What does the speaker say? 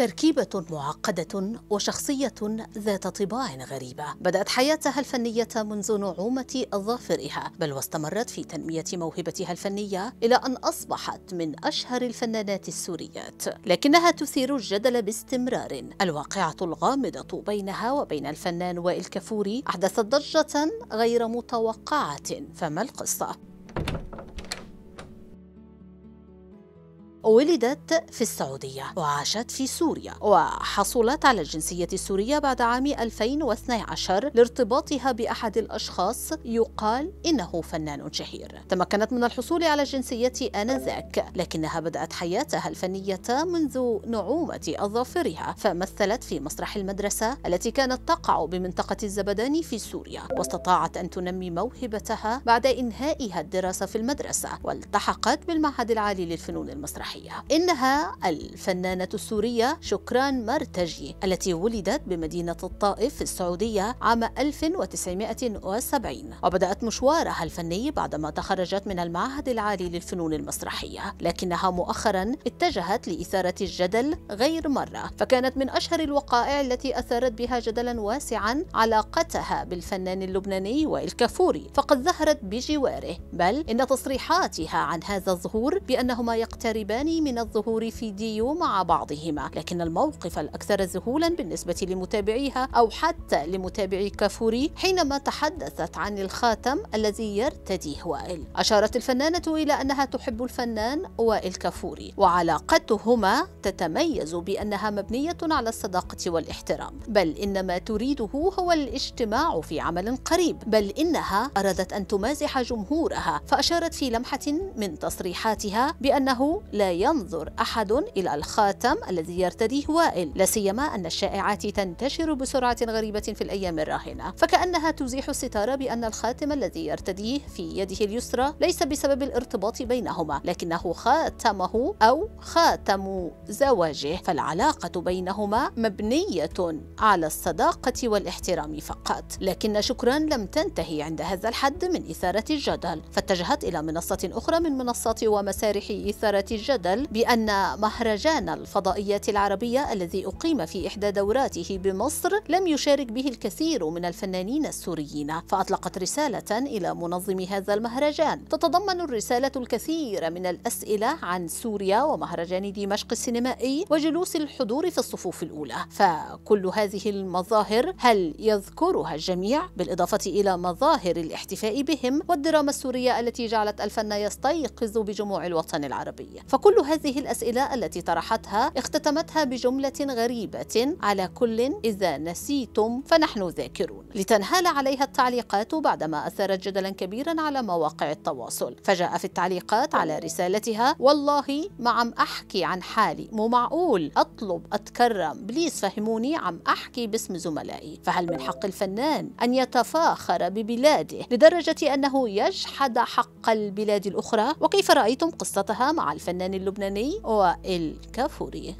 تركيبة معقدة وشخصية ذات طباع غريبة بدأت حياتها الفنية منذ نعومة أظافرها بل واستمرت في تنمية موهبتها الفنية إلى أن أصبحت من أشهر الفنانات السوريات لكنها تثير الجدل باستمرار الواقعة الغامضة بينها وبين الفنان وائل كفوري أحدثت ضجة غير متوقعة فما القصة؟ ولدت في السعودية وعاشت في سوريا وحصلت على الجنسية السورية بعد عام 2012 لارتباطها بأحد الأشخاص يقال إنه فنان شهير تمكنت من الحصول على الجنسية آنذاك لكنها بدأت حياتها الفنية منذ نعومة أظافرها فمثلت في مسرح المدرسة التي كانت تقع بمنطقة الزبدان في سوريا واستطاعت أن تنمي موهبتها بعد إنهائها الدراسة في المدرسة والتحقت بالمعهد العالي للفنون المسرحية المسرحية إنها الفنانة السورية شكران مرتجي التي ولدت بمدينة الطائف في السعودية عام 1970 وبدأت مشوارها الفني بعدما تخرجت من المعهد العالي للفنون المسرحية لكنها مؤخرا اتجهت لإثارة الجدل غير مرة فكانت من أشهر الوقائع التي أثارت بها جدلا واسعا علاقتها بالفنان اللبناني وائل فقد ظهرت بجواره بل إن تصريحاتها عن هذا الظهور بأنهما يقتربان الثاني من الظهور فيديو مع بعضهما لكن الموقف الأكثر ذهولا بالنسبة لمتابعيها أو حتى لمتابعي كافوري حينما تحدثت عن الخاتم الذي يرتديه وائل أشارت الفنانة إلى أنها تحب الفنان وائل كافوري وعلاقتهما تتميز بأنها مبنية على الصداقة والاحترام بل إن ما تريده هو الاجتماع في عمل قريب بل إنها أرادت أن تمازح جمهورها فأشارت في لمحة من تصريحاتها بأنه لا ينظر أحد إلى الخاتم الذي يرتديه وائل لا سيما أن الشائعات تنتشر بسرعة غريبة في الأيام الراهنة فكأنها تزيح الستارة بأن الخاتم الذي يرتديه في يده اليسرى ليس بسبب الارتباط بينهما لكنه خاتمه أو خاتم زواجه فالعلاقة بينهما مبنية على الصداقة والاحترام فقط لكن شكرا لم تنتهي عند هذا الحد من إثارة الجدل فاتجهت إلى منصة أخرى من منصات ومسارح إثارة الجدل يتجادل بأن مهرجان الفضائيات العربية الذي أقيم في إحدى دوراته بمصر لم يشارك به الكثير من الفنانين السوريين فأطلقت رسالة إلى منظم هذا المهرجان تتضمن الرسالة الكثير من الأسئلة عن سوريا ومهرجان دمشق السينمائي وجلوس الحضور في الصفوف الأولى فكل هذه المظاهر هل يذكرها الجميع بالإضافة إلى مظاهر الاحتفاء بهم والدراما السورية التي جعلت الفن يستيقظ بجموع الوطن العربي فكل كل هذه الأسئلة التي طرحتها اختتمتها بجملة غريبة على كل إذا نسيتم فنحن ذاكرون لتنهال عليها التعليقات بعدما أثارت جدلا كبيرا على مواقع التواصل فجاء في التعليقات على رسالتها والله ما عم أحكي عن حالي مو معقول أطلب أتكرم بليز فهموني عم أحكي باسم زملائي فهل من حق الفنان أن يتفاخر ببلاده لدرجة أنه يجحد حق البلاد الأخرى وكيف رأيتم قصتها مع الفنان اللبناني والكافوري